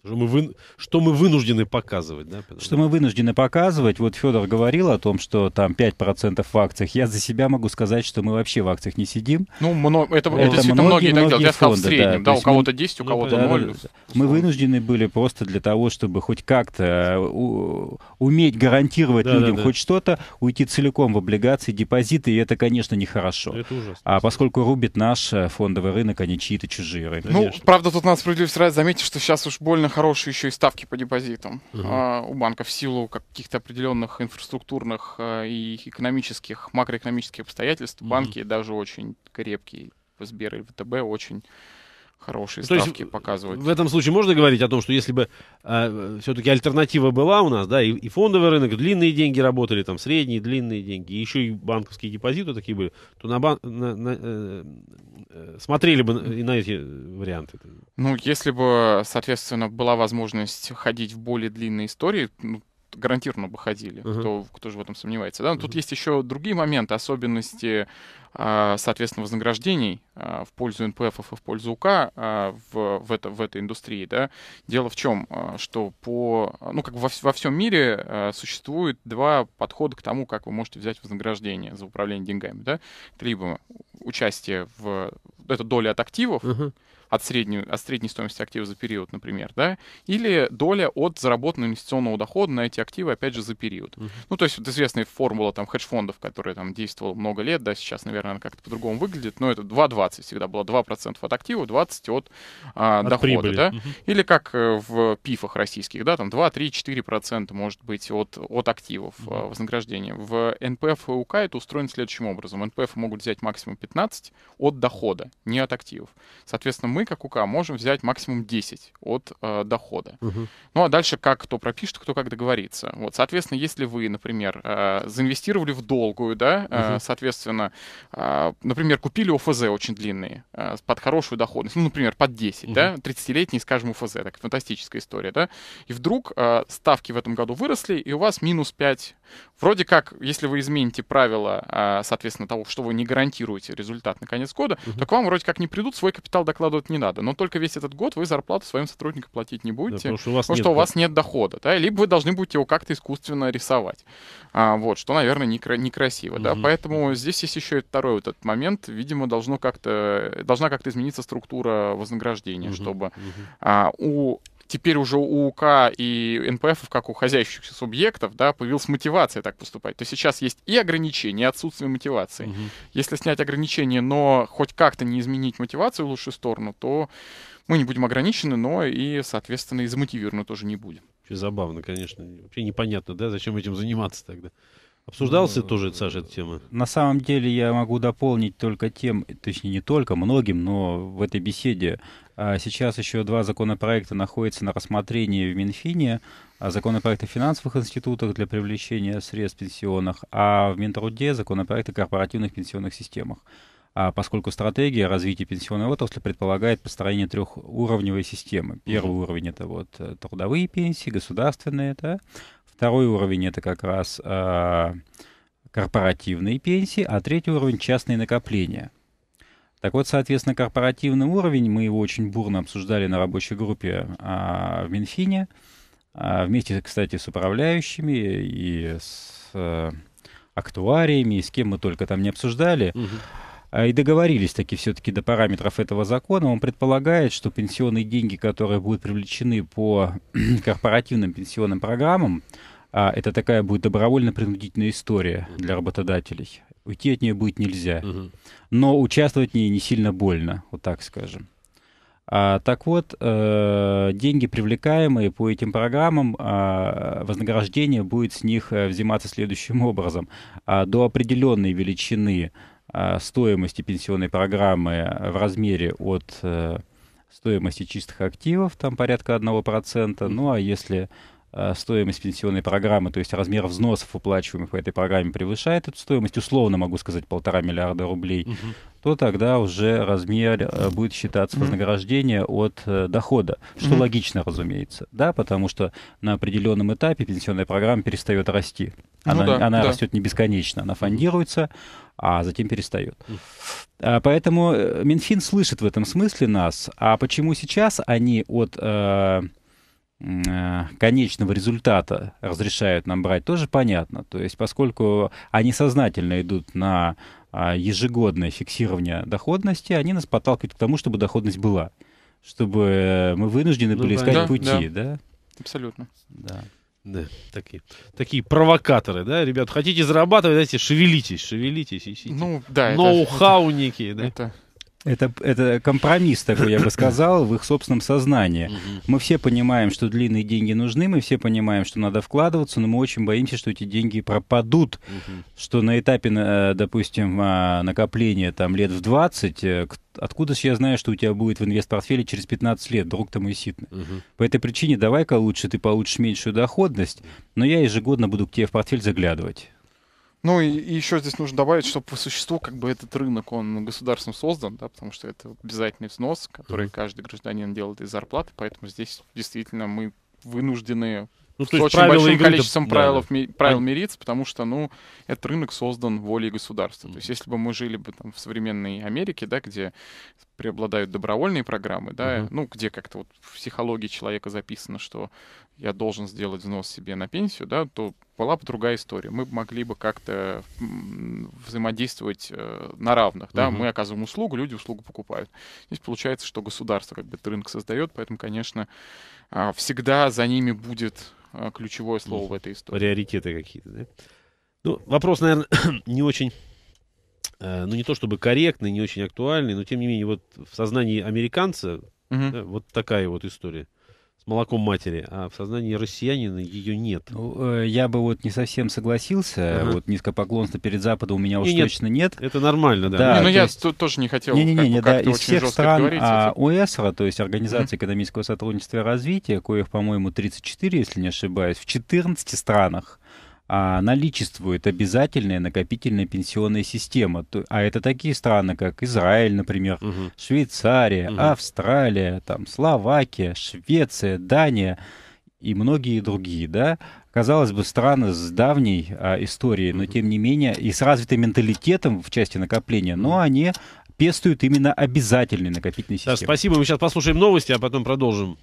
Что мы, вы... что мы вынуждены показывать, да? Что мы вынуждены показывать. Вот Федор говорил о том, что там 5% в акциях. Я за себя могу сказать, что мы вообще в акциях не сидим. Ну, много, это, это, это многие, многие так делают. Я сказал в среднем, да, да у кого-то 10, у кого-то да, 0. Мы вынуждены были просто для того, чтобы хоть как-то э, у... уметь гарантировать да, людям да, да. хоть что-то, уйти целиком в облигации, депозиты, и это, конечно, нехорошо. Это ужасно. А поскольку рубит наш э, фондовый рынок, а не чьи-то чужие рынки. Ну, конечно. правда, тут надо справедливость сразу заметить, что сейчас уж больно хорошие еще и ставки по депозитам угу. а, у банков в силу каких-то определенных инфраструктурных а, и экономических, макроэкономических обстоятельств. Угу. Банки даже очень крепкие. Сбер и ВТБ очень хорошие То ставки есть, показывают. В этом случае можно говорить о том, что если бы э, а, все-таки альтернатива была у нас, да, и, и фондовый рынок, длинные деньги работали, там средние, длинные деньги, и еще и банковские депозиты такие были, то на, бан, на, на э, э, смотрели бы и на эти варианты. Ну, если бы, соответственно, была возможность ходить в более длинные истории, ну, гарантированно бы ходили, uh-huh. кто, кто же в этом сомневается. Да? Но uh-huh. тут есть еще другие моменты, особенности, а, соответственно, вознаграждений а, в пользу НПФов и в пользу УК а, в, в, это, в этой индустрии. Да? Дело в чем, что по, ну, как во, во всем мире существует два подхода к тому, как вы можете взять вознаграждение за управление деньгами. Да? Это либо участие в... Это доля от активов, uh-huh от, средней, от средней стоимости актива за период, например, да, или доля от заработанного инвестиционного дохода на эти активы, опять же, за период. Uh-huh. Ну, то есть вот известная формула там хедж-фондов, которая там действовала много лет, да, сейчас, наверное, она как-то по-другому выглядит, но это 2,20 всегда было, 2% от актива, 20% от, а, от дохода, прибыли. да, uh-huh. или как э, в пифах российских, да, там 2, 3, 4% может быть от, от активов uh-huh. вознаграждения. В НПФ и УК это устроено следующим образом. НПФ могут взять максимум 15 от дохода, не от активов. Соответственно, мы, как УК, можем взять максимум 10 от э, дохода. Угу. Ну а дальше как кто пропишет, кто как договорится. Вот, соответственно, если вы, например, э, заинвестировали в долгую, да, э, соответственно, э, например, купили ОФЗ очень длинные э, под хорошую доходность, ну, например, под 10, угу. да, 30-летний, скажем, ОФЗ, так фантастическая история, да, и вдруг э, ставки в этом году выросли, и у вас минус 5 Вроде как, если вы измените правила, а, соответственно, того, что вы не гарантируете результат на конец года, угу. то к вам вроде как не придут, свой капитал докладывать не надо. Но только весь этот год вы зарплату своим сотрудникам платить не будете, да, потому что у вас, потому нет, что у вас нет дохода. Да? Либо вы должны будете его как-то искусственно рисовать. А, вот, что, наверное, некра- некрасиво. Угу. Да? Поэтому здесь есть еще и второй вот этот момент. Видимо, должно как-то, должна как-то измениться структура вознаграждения, угу. чтобы угу. А, у теперь уже у УК и НПФ, как у хозяйствующих субъектов, да, появилась мотивация так поступать. То есть сейчас есть и ограничения, и отсутствие мотивации. Угу. Если снять ограничения, но хоть как-то не изменить мотивацию в лучшую сторону, то мы не будем ограничены, но и, соответственно, и замотивированы тоже не будем. Вообще забавно, конечно. Вообще непонятно, да, зачем этим заниматься тогда. Обсуждался ну, тоже, Саша, эта тема? На самом деле я могу дополнить только тем, точнее не только, многим, но в этой беседе а сейчас еще два законопроекта находятся на рассмотрении в Минфине. А законопроект о финансовых институтах для привлечения средств пенсионных, а в Минтруде законопроект о корпоративных пенсионных системах. А поскольку стратегия развития пенсионной отрасли предполагает построение трехуровневой системы. Первый mm уровень — это вот э, трудовые пенсии, государственные, да? второй уровень — это как раз а, корпоративные пенсии, а третий уровень — частные накопления. Так вот, соответственно, корпоративный уровень, мы его очень бурно обсуждали на рабочей группе а, в Минфине, а, вместе, кстати, с управляющими и с а, актуариями, и с кем мы только там не обсуждали. Угу. и договорились таки все-таки до параметров этого закона. Он предполагает, что пенсионные деньги, которые будут привлечены по корпоративным пенсионным программам, а, это такая будет добровольно-принудительная история для работодателей Уйти от нее будет нельзя. Угу. Но участвовать в ней не сильно больно, вот так скажем. А, так вот, э, деньги, привлекаемые по этим программам, э, вознаграждение будет с них э, взиматься следующим образом. А, до определенной величины э, стоимости пенсионной программы в размере от э, стоимости чистых активов, там порядка 1%, ну а если Э, стоимость пенсионной программы, то есть размер взносов, уплачиваемых по этой программе, превышает эту стоимость, условно могу сказать, полтора миллиарда рублей, угу. то тогда уже размер э, будет считаться вознаграждение угу. от э, дохода, что угу. логично, разумеется, да, потому что на определенном этапе пенсионная программа перестает расти. Ну она, ну да, она да. растет не бесконечно, она фондируется, а затем перестает. А, поэтому Минфин слышит в этом смысле нас. А почему сейчас они от... Э, конечного результата разрешают нам брать, тоже понятно. То есть поскольку они сознательно идут на а, ежегодное фиксирование доходности, они нас подталкивают к тому, чтобы доходность была. Чтобы мы вынуждены ну, были искать да, пути, да? да? Абсолютно. Да. Да, такие, такие провокаторы, да, ребят, хотите зарабатывать, дайте, шевелитесь, шевелитесь, ищите. Ну, да, Ноу-хауники, да. Это это, это компромисс такой, я бы сказал, в их собственном сознании. Мы все понимаем, что длинные деньги нужны, мы все понимаем, что надо вкладываться, но мы очень боимся, что эти деньги пропадут, что на этапе, э, допустим, а, накопления там лет в 20, э, откуда же я знаю, что у тебя будет в инвестпортфеле через 15 лет, друг ты мой ситный. Угу. По этой причине давай-ка лучше ты получишь меньшую доходность, но я ежегодно буду к тебе в портфель заглядывать ну и, и еще здесь нужно добавить, что по существу как бы этот рынок, он государством создан, да, потому что это обязательный взнос, который mm-hmm. каждый гражданин делает из зарплаты, поэтому здесь действительно мы вынуждены ну, с очень большим игры количеством это... правил, да. правил мириться, потому что, ну, этот рынок создан волей государства. Mm-hmm. То есть, если бы мы жили бы там в современной Америке, да, где преобладают добровольные программы, да, mm-hmm. ну, где как-то вот в психологии человека записано, что я должен сделать взнос себе на пенсию, да, то была бы другая история. Мы могли бы как-то взаимодействовать э, на равных, да, угу. мы оказываем услугу, люди услугу покупают. Здесь получается, что государство как бы рынок создает, поэтому, конечно, а, всегда за ними будет а, ключевое слово угу. в этой истории. Приоритеты какие-то, да? Ну, вопрос, наверное, не очень э, ну не то чтобы корректный, не очень актуальный, но тем не менее вот в сознании американца угу. да, вот такая вот история молоком матери, а в сознании россиянина ее нет. Ну, э, я бы вот не совсем согласился. Ага. Вот низкопоклонство перед Западом у меня уж не, точно нет. Это нормально, да. да не, ну, то я тоже не хотел не, не, не, не, да, из всех стран говорить, а, ОЭСРа, то есть Организации mm экономического сотрудничества и развития, коих, по-моему, 34, если не ошибаюсь, в 14 странах а наличествует обязательная накопительная пенсионная система. А это такие страны, как Израиль, например, угу. Швейцария, угу. Австралия, там, Словакия, Швеция, Дания и многие другие, да, казалось бы, страны с давней а, историей, но тем не менее, и с развитым менталитетом в части накопления, но они пестуют именно обязательные накопительные системы. Да, спасибо, мы сейчас послушаем новости, а потом продолжим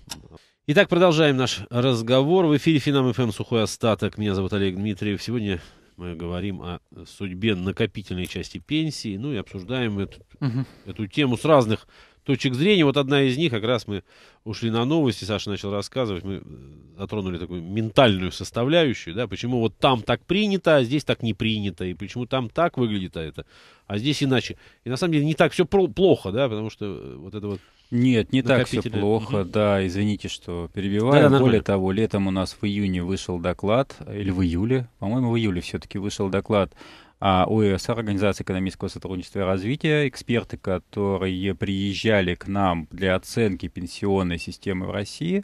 Итак, продолжаем наш разговор. В эфире Финам ФМ «Сухой остаток». Меня зовут Олег Дмитриев. Сегодня мы говорим о судьбе накопительной части пенсии. Ну и обсуждаем эту, угу. эту тему с разных точек зрения. Вот одна из них, как раз мы ушли на новости, Саша начал рассказывать, мы э, затронули такую ментальную составляющую, да, почему вот там так принято, а здесь так не принято, и почему там так выглядит а это, а здесь иначе. И на самом деле не так все плохо, да, потому что э, вот это вот нет, не так все плохо. Угу. Да, извините, что перебиваю. Да, Более того, летом у нас в июне вышел доклад, или в июле, по-моему, в июле все-таки вышел доклад а ОЭС, Организация экономического сотрудничества и развития, эксперты, которые приезжали к нам для оценки пенсионной системы в России,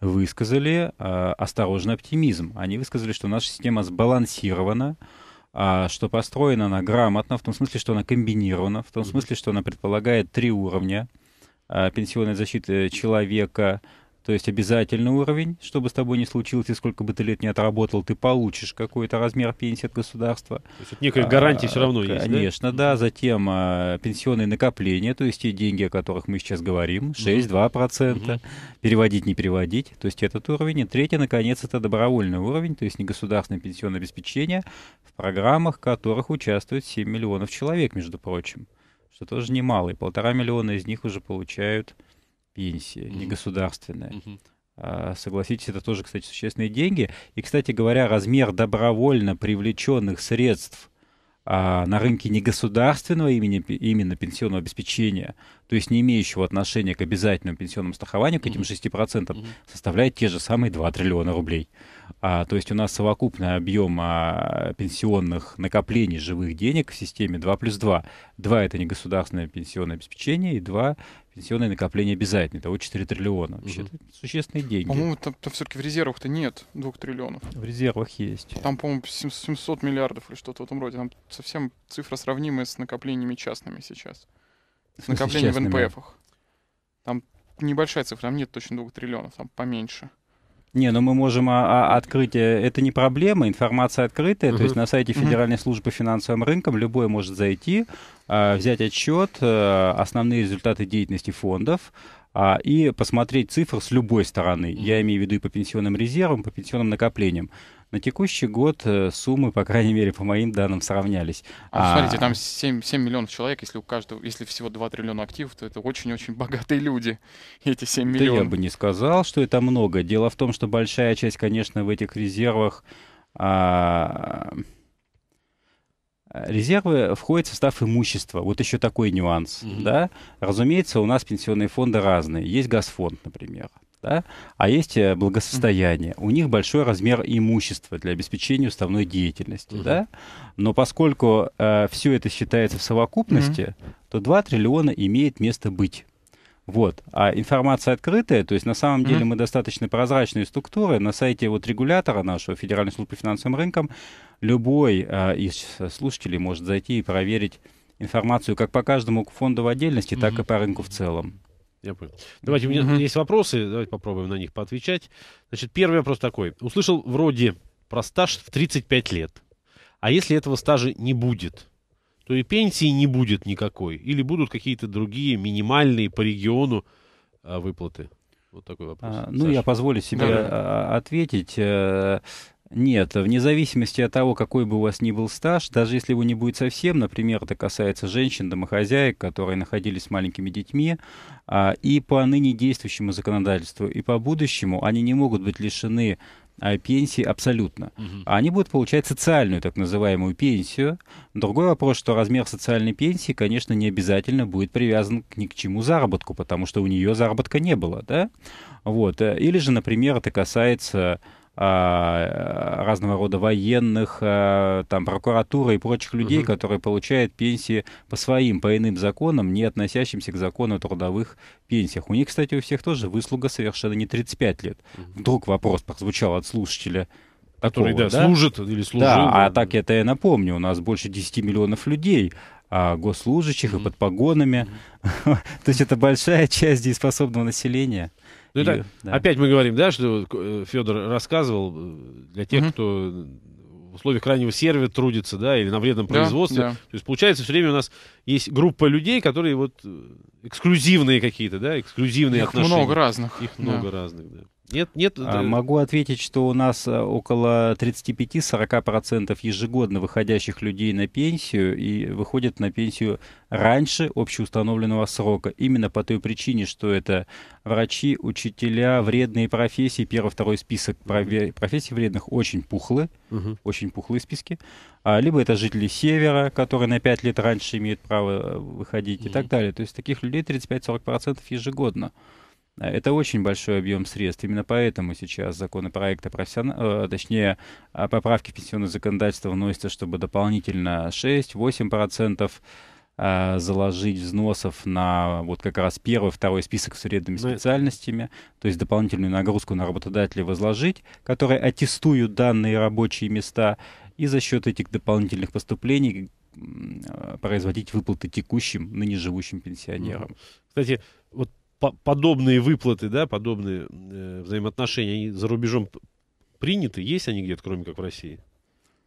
высказали э, осторожный оптимизм. Они высказали, что наша система сбалансирована, э, что построена она грамотно, в том смысле, что она комбинирована, в том смысле, что она предполагает три уровня. Э, пенсионной защиты человека, то есть обязательный уровень, чтобы с тобой не случилось, и сколько бы ты лет не отработал, ты получишь какой-то размер пенсии от государства. То есть некая гарантия а, все равно конечно, есть, Конечно, да. да. Затем а, пенсионные накопления, то есть те деньги, о которых мы сейчас говорим, 6-2%. Угу. Переводить, не переводить, то есть этот уровень. И третий, наконец, это добровольный уровень, то есть не государственное пенсионное обеспечение в программах, в которых участвует 7 миллионов человек, между прочим что тоже немало. И полтора миллиона из них уже получают пенсии, mm-hmm. не государственные. Mm-hmm. А, согласитесь, это тоже, кстати, существенные деньги. И, кстати говоря, размер добровольно привлеченных средств а, на рынке негосударственного имени, именно пенсионного обеспечения, то есть не имеющего отношения к обязательному пенсионному страхованию, к этим 6%, mm-hmm. составляет те же самые 2 триллиона рублей. А, то есть у нас совокупный объем а, пенсионных накоплений живых денег в системе 2 плюс 2. 2 — это не государственное пенсионное обеспечение, и 2 — пенсионные накопления обязательные. Итого 4 триллиона. Вообще угу. это существенные деньги. По-моему, там, там все-таки в резервах-то нет 2 триллионов. В резервах есть. Там, по-моему, 700 миллиардов или что-то в этом роде. Там совсем цифра сравнимая с накоплениями частными сейчас. С накоплениями в НПФах. Там небольшая цифра, там нет точно 2 триллионов, там поменьше. Не, но ну мы можем а, а, открыть, э, это не проблема, информация открытая, угу. то есть на сайте Федеральной угу. службы финансовым рынком любой может зайти, а, взять отчет, а, основные результаты деятельности фондов, а, и посмотреть цифры с любой стороны. Я имею в виду и по пенсионным резервам, по пенсионным накоплениям. На текущий год э, суммы, по крайней мере, по моим данным, сравнялись. А, ну, а... смотрите, там 7, 7 миллионов человек, если у каждого, если всего 2 триллиона активов, то это очень-очень богатые люди, эти 7 миллионов. Да я бы не сказал, что это много. Дело в том, что большая часть, конечно, в этих резервах... А... Резервы входят в состав имущества. Вот еще такой нюанс. Mm-hmm. Да? Разумеется, у нас пенсионные фонды разные. Есть Газфонд, например да? а есть э, благосостояние. У них большой размер имущества для обеспечения уставной деятельности. Угу. Да? Но поскольку э, все это считается в совокупности, угу. то 2 триллиона имеет место быть. Вот. А информация открытая, то есть на самом mm-hmm. деле мы достаточно прозрачные структуры. На сайте вот регулятора нашего Федеральной службы по финансовым рынкам любой э, из слушателей может зайти и проверить информацию как по каждому фонду в отдельности, mm-hmm. так и по рынку в целом. Я понял. Давайте, у меня есть вопросы, давайте попробуем на них поотвечать. Значит, первый вопрос такой. Услышал вроде про стаж в 35 лет. А если этого стажа не будет, то и пенсии не будет никакой? Или будут какие-то другие минимальные по региону а, выплаты? Вот такой вопрос. А, ну, Саша. я позволю себе да. А, ответить. Э, нет, э, вне зависимости от того, какой бы у вас ни был стаж, даже если его не будет совсем, например, это касается женщин, домохозяек, которые находились с маленькими детьми, а, и по ныне действующему законодательству, и по будущему они не могут быть лишены а, пенсии абсолютно. Угу. Они будут получать социальную так называемую пенсию. Другой вопрос, что размер социальной пенсии, конечно, не обязательно будет привязан к ни к чему заработку, потому что у нее заработка не было, да? Вот. Э, или же, например, это касается а, разного рода военных, а, там, прокуратуры и прочих людей, угу. которые получают пенсии по своим, по иным законам, не относящимся к закону о трудовых пенсиях. У них, кстати, у всех тоже выслуга совершенно не 35 лет. Угу. Вдруг вопрос прозвучал от слушателя который такого, да, да? служит или а служил. Да, а так это я напомню, у нас больше 10 миллионов людей, а, госслужащих mm-hmm. и под погонами. Mm-hmm. То есть это большая часть дееспособного населения. Ну, это, да. Опять мы говорим, да, что э, Федор рассказывал э, для тех, угу. кто э, в условиях крайнего сервиса трудится, да, или на вредном производстве. Да. То есть получается все время у нас есть группа людей, которые вот эксклюзивные какие-то, да, эксклюзивные Их отношения. Много разных. Их да. много разных, да. Нет, нет. А, э, могу ответить, что у нас э, около 35-40% ежегодно выходящих людей на пенсию и выходят на пенсию раньше общеустановленного срока. Именно по той причине, что это врачи, учителя, вредные профессии. Первый, второй список профессий вредных очень пухлы, угу. очень пухлые списки. А, либо это жители севера, которые на 5 лет раньше имеют право э, выходить угу. и так далее. То есть таких людей 35-40% ежегодно. Это очень большой объем средств. Именно поэтому сейчас законопроект о профессион... Э, точнее, а поправки поправке в пенсионное законодательство вносится, чтобы дополнительно 6-8% а, заложить взносов на вот как раз первый, второй список с вредными ну специальностями, то есть дополнительную нагрузку на работодателя возложить, которые аттестуют данные рабочие места, и за счет этих дополнительных поступлений э, производить выплаты текущим, ныне живущим пенсионерам. Кстати, вот по подобные выплаты, да, подобные э, взаимоотношения, они за рубежом приняты? Есть они где-то, кроме как в России?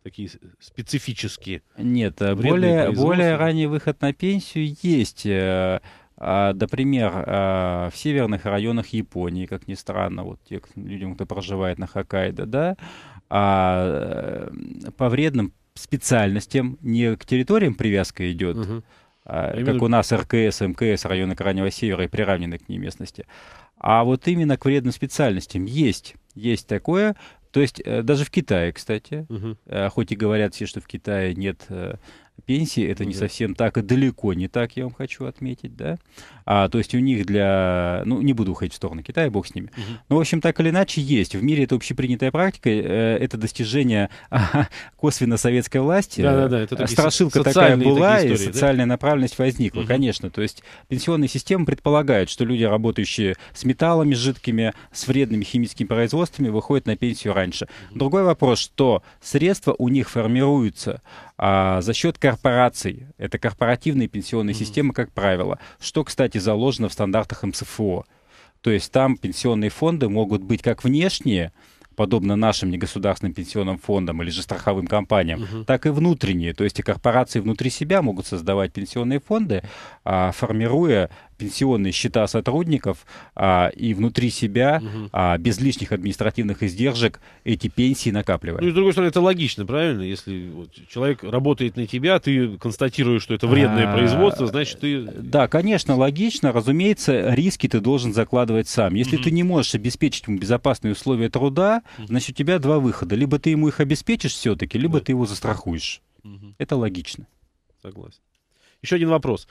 такие специфические. Нет, э, более, более ранний выход на пенсию есть. Э, а, например, а, в северных районах Японии, как ни странно, вот те людям, кто проживает на Хоккайдо, да, а, э, по вредным специальностям, не к территориям привязка идет, угу а, как ну, у нас РКС, МКС, районы Крайнего Севера и приравнены к ней местности. А вот именно к вредным специальностям есть, есть такое. То есть э, даже в Китае, кстати, угу. хоть и говорят все, что в Китае нет э, пенсии, это да. не совсем так и далеко не так, я вам хочу отметить, да. А, то есть у них для, ну, не буду уходить в сторону Китая, бог с ними. Угу. Но, в общем, так или иначе есть. В мире это общепринятая практика, э, это достижение а, косвенно советской власти. Да-да-да, это э, такие Страшилка такая была, такие истории, и социальная да? направленность возникла, угу. конечно. То есть пенсионная система предполагает, что люди, работающие с металлами жидкими, с вредными химическими производствами, выходят на пенсию раньше. Угу. Другой вопрос, что средства у них формируются а, за счет корпораций. Это корпоративные пенсионные mm-hmm. системы, как правило, что, кстати, заложено в стандартах МСФО. То есть там пенсионные фонды могут быть как внешние, подобно нашим негосударственным пенсионным фондам или же страховым компаниям, Uh-huh. так и внутренние. То есть и корпорации внутри себя могут создавать пенсионные фонды, а, формируя пенсионные счета сотрудников а, и внутри себя, угу. а, без лишних административных издержек, эти пенсии накапливаем. Ну и с другой стороны, это логично, правильно? Если вот, человек работает на тебя, ты констатируешь, что это вредное а, производство, значит ты... Да, конечно, логично. Разумеется, риски ты должен закладывать сам. Если угу. ты не можешь обеспечить ему безопасные условия труда, угу. значит у тебя два выхода. Либо ты ему их обеспечишь все-таки, либо да. ты его застрахуешь. Угу. Это логично. Согласен. Еще один вопрос.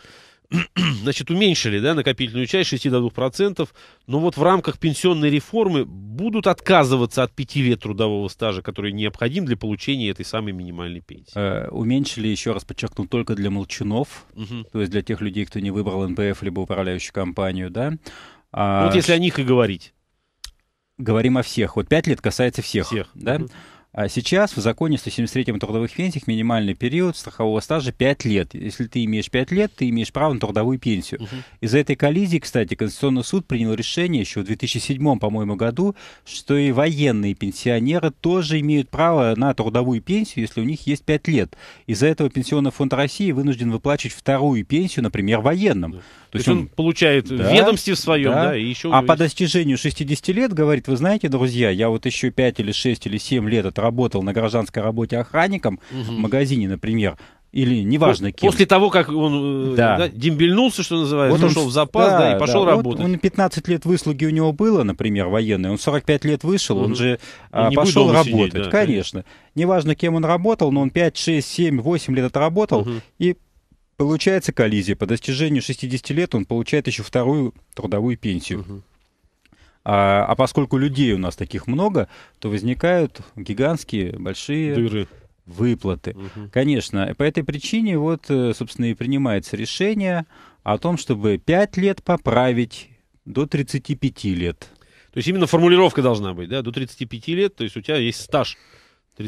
значит, уменьшили да, накопительную часть 6 до 2%, но вот в рамках пенсионной реформы будут отказываться от 5 лет трудового стажа, который необходим для получения этой самой минимальной пенсии. Э, уменьшили, еще раз подчеркну, только для молчунов, угу. то есть для тех людей, кто не выбрал НПФ либо управляющую компанию, да? А, ну, вот если о них и говорить. Говорим о всех. Вот 5 лет касается всех. Всех. Да? Угу. А сейчас в законе 173 о трудовых пенсиях минимальный период страхового стажа 5 лет. Если ты имеешь 5 лет, ты имеешь право на трудовую пенсию. Угу. Из-за этой коллизии, кстати, Конституционный суд принял решение еще в 2007, по-моему, году, что и военные пенсионеры тоже имеют право на трудовую пенсию, если у них есть 5 лет. Из-за этого Пенсионный фонд России вынужден выплачивать вторую пенсию, например, военным. Да. То, есть он, он получает да, ведомстве в своем, да, да и еще... А есть... по достижению 60 лет, говорит, вы знаете, друзья, я вот еще 5 или 6 или 7 лет отработал на гражданской работе охранником угу. в магазине, например, или неважно кем. После того, как он э, да. Да, дембельнулся, что называется, вот он ушел в запас да, да, и пошел да. работать. Вот он 15 лет выслуги у него было, например, военной, он 45 лет вышел, угу. он же а, пошел работать, сидеть, да, конечно. конечно. Неважно, кем он работал, но он 5, 6, 7, 8 лет отработал угу. и Получается коллизия. По достижению 60 лет он получает еще вторую трудовую пенсию. А, а поскольку людей у нас таких много, то возникают гигантские большие Дыры. выплаты. Угу. Конечно, по этой причине вот, э, собственно, и принимается решение о том, чтобы 5 лет поправить до 35 лет. То есть именно формулировка должна быть, да, до 35 лет, то есть у тебя есть стаж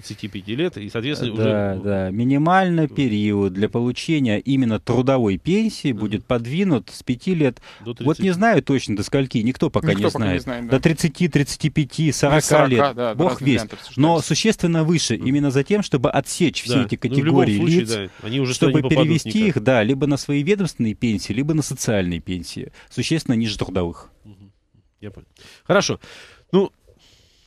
35 лет, и, соответственно, да, уже... Да, минимальный период для получения именно трудовой пенсии угу. будет подвинут с 5 лет. До 30. Вот не знаю точно до скольки, никто пока никто не пока знает. Не знает да. До 30, 35, 40, 40 лет, да, бог весть. Но существенно выше, угу. именно за тем, чтобы отсечь да. все эти ну, категории ну, лиц, да. Они уже чтобы перевести никак. их, да, либо на свои ведомственные пенсии, либо на социальные пенсии, существенно ниже трудовых. Угу. Я понял. Хорошо.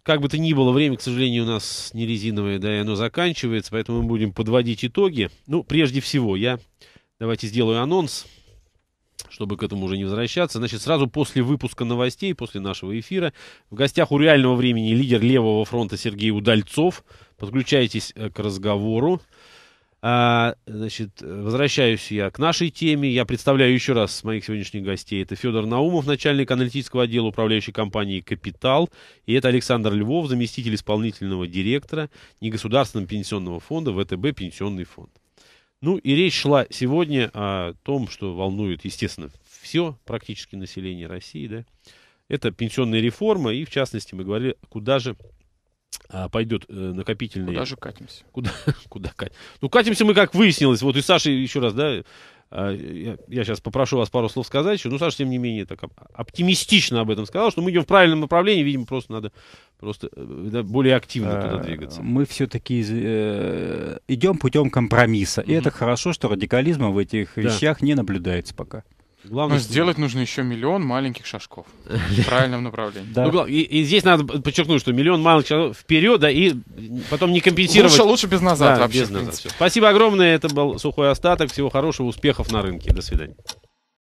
Как бы то ни было, время, к сожалению, у нас не резиновое, да, и оно заканчивается, поэтому мы будем подводить итоги. Ну, прежде всего, я давайте сделаю анонс, чтобы к этому уже не возвращаться. Значит, сразу после выпуска новостей, после нашего эфира, в гостях у реального времени лидер левого фронта Сергей Удальцов. Подключайтесь э, к разговору. А, значит, возвращаюсь я к нашей теме. Я представляю еще раз моих сегодняшних гостей. Это Федор Наумов, начальник аналитического отдела управляющей компании «Капитал». И это Александр Львов, заместитель исполнительного директора негосударственного пенсионного фонда ВТБ «Пенсионный фонд». Ну и речь шла сегодня о том, что волнует, естественно, все практически население России. Да? Это пенсионная реформа. И, в частности, мы говорили, куда же а, пойдет э, накопительный... Куда же катимся? Куда, куда катимся? Ну, катимся мы, как выяснилось. Вот и Саша, еще раз, да, а, я, я сейчас попрошу вас пару слов сказать еще. Ну, Саша, тем не менее, так оптимистично об этом сказал, что мы идем в правильном направлении, видимо, просто надо просто э, да, более активно туда а, двигаться. Мы все-таки идем э, путем компромисса. Mm-hmm. И это хорошо, что радикализма в этих да. вещах не наблюдается пока. Главное, Но сделать нужно еще миллион маленьких шажков в правильном направлении. Да. Ну, и, и здесь надо подчеркнуть, что миллион маленьких шажков вперед, да, и потом не компенсировать. Лучше, лучше без назад да, вообще. Без назад. Спасибо огромное, это был сухой остаток. Всего хорошего, успехов на рынке. До свидания.